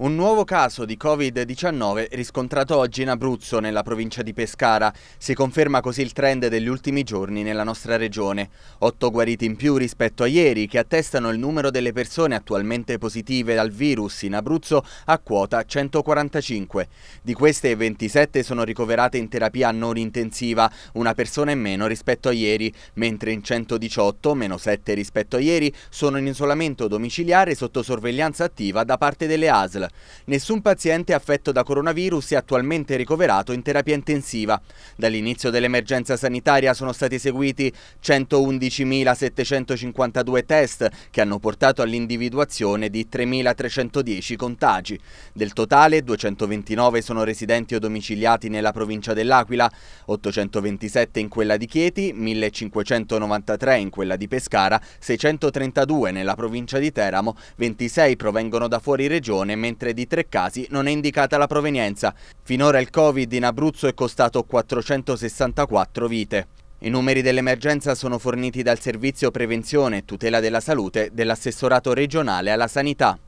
Un nuovo caso di Covid-19 riscontrato oggi in Abruzzo, nella provincia di Pescara. Si conferma così il trend degli ultimi giorni nella nostra regione. Otto guariti in più rispetto a ieri, che attestano il numero delle persone attualmente positive al virus in Abruzzo a quota 145. Di queste 27 sono ricoverate in terapia non intensiva, una persona in meno rispetto a ieri, mentre in 118, meno 7 rispetto a ieri, sono in isolamento domiciliare sotto sorveglianza attiva da parte delle ASL. Nessun paziente affetto da coronavirus è attualmente ricoverato in terapia intensiva. Dall'inizio dell'emergenza sanitaria sono stati eseguiti 111.752 test che hanno portato all'individuazione di 3.310 contagi. Del totale 229 sono residenti o domiciliati nella provincia dell'Aquila, 827 in quella di Chieti, 1593 in quella di Pescara, 632 nella provincia di Teramo, 26 provengono da fuori regione mentre mentre di tre casi non è indicata la provenienza. Finora il Covid in Abruzzo è costato 464 vite. I numeri dell'emergenza sono forniti dal Servizio Prevenzione e Tutela della Salute dell'assessorato regionale alla sanità.